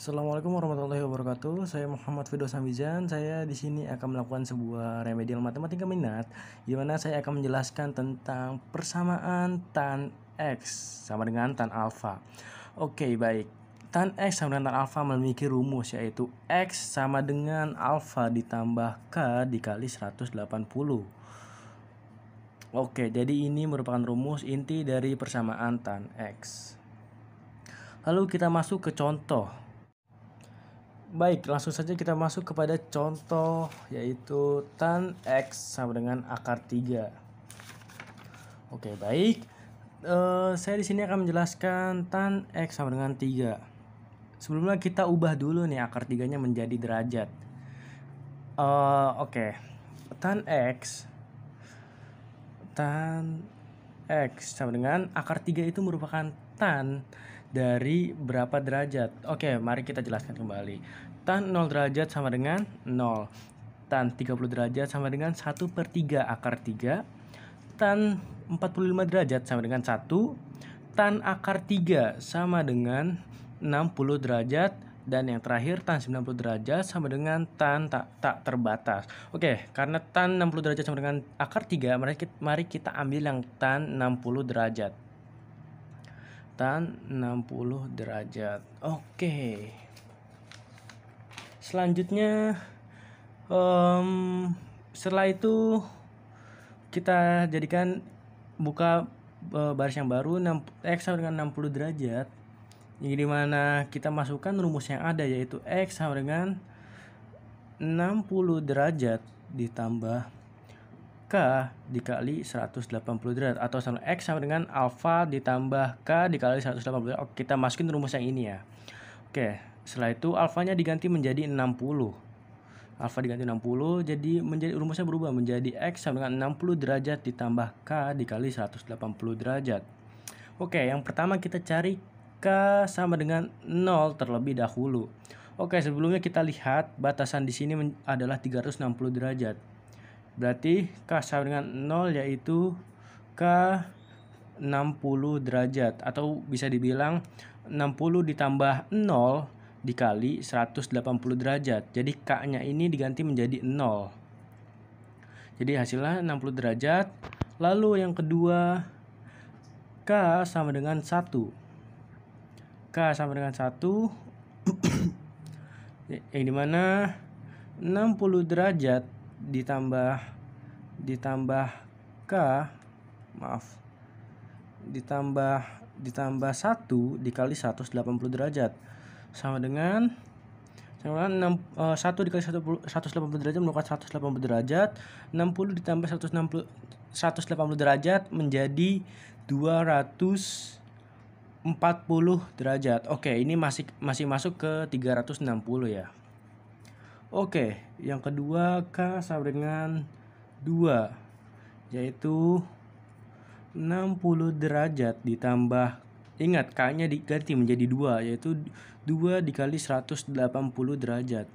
Assalamualaikum warahmatullahi wabarakatuh. Saya Muhammad Fido Sambijan. Saya di sini akan melakukan sebuah remedial matematika minat di mana saya akan menjelaskan tentang persamaan tan x sama dengan tan alfa. Oke, baik. Tan x sama dengan tan alfa memiliki rumus yaitu x sama dengan alfa ditambah k dikali 180. Oke, jadi ini merupakan rumus inti dari persamaan tan x. Lalu kita masuk ke contoh Baik, langsung saja kita masuk kepada contoh yaitu tan x sama dengan akar 3. Oke, baik. E, saya di sini akan menjelaskan tan x sama dengan 3. Sebelumnya kita ubah dulu nih akar 3-nya menjadi derajat. E, oke. Tan x tan x sama dengan akar 3 itu merupakan tan dari berapa derajat. Oke, mari kita jelaskan kembali. Tan 0 derajat sama dengan 0. Tan 30 derajat sama dengan 1 per 3 akar 3. Tan 45 derajat sama dengan 1. Tan akar 3 sama dengan 60 derajat. Dan yang terakhir tan 90 derajat sama dengan tan tak, tak terbatas. Oke, karena tan 60 derajat sama dengan akar 3, mari kita, mari kita ambil yang tan 60 derajat kelihatan 60 derajat oke selanjutnya um, setelah itu kita jadikan buka e, baris yang baru 6, X sama dengan 60 derajat yang dimana kita masukkan rumus yang ada yaitu X sama dengan 60 derajat ditambah K dikali 180 derajat atau sama X sama dengan alfa ditambah K dikali 180 derajat. Oke, kita masukin rumus yang ini ya. Oke, setelah itu alfanya diganti menjadi 60. Alfa diganti 60 jadi menjadi rumusnya berubah menjadi X sama dengan 60 derajat ditambah K dikali 180 derajat. Oke, yang pertama kita cari K sama dengan 0 terlebih dahulu. Oke, sebelumnya kita lihat batasan di sini adalah 360 derajat. Berarti K sama dengan 0 yaitu K 60 derajat atau bisa dibilang 60 ditambah 0 dikali 180 derajat. Jadi K-nya ini diganti menjadi 0. Jadi hasilnya 60 derajat. Lalu yang kedua K sama dengan 1. K sama dengan 1 yang dimana 60 derajat ditambah ditambah k maaf ditambah ditambah 1 dikali 180 derajat sama dengan sama dengan 6, uh, 1 dikali 180 derajat merupakan 180 derajat 60 ditambah 160 180 derajat menjadi 240 derajat. Oke, ini masih masih masuk ke 360 ya. Oke, yang kedua K sama dengan 2 yaitu 60 derajat ditambah ingat K-nya diganti menjadi 2 yaitu 2 dikali 180 derajat.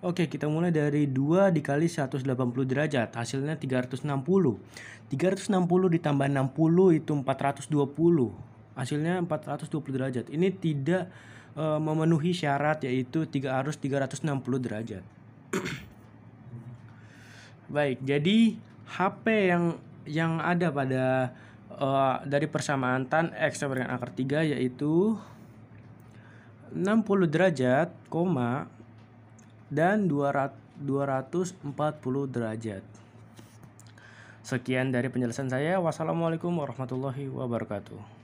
Oke, kita mulai dari 2 dikali 180 derajat, hasilnya 360. 360 ditambah 60 itu 420. Hasilnya 420 derajat. Ini tidak e, memenuhi syarat yaitu 3 arus 360 derajat. Baik, jadi HP yang yang ada pada uh, dari persamaan tan X sama dengan akar 3 yaitu 60 derajat, koma dan 200, 240 derajat. Sekian dari penjelasan saya. Wassalamualaikum warahmatullahi wabarakatuh.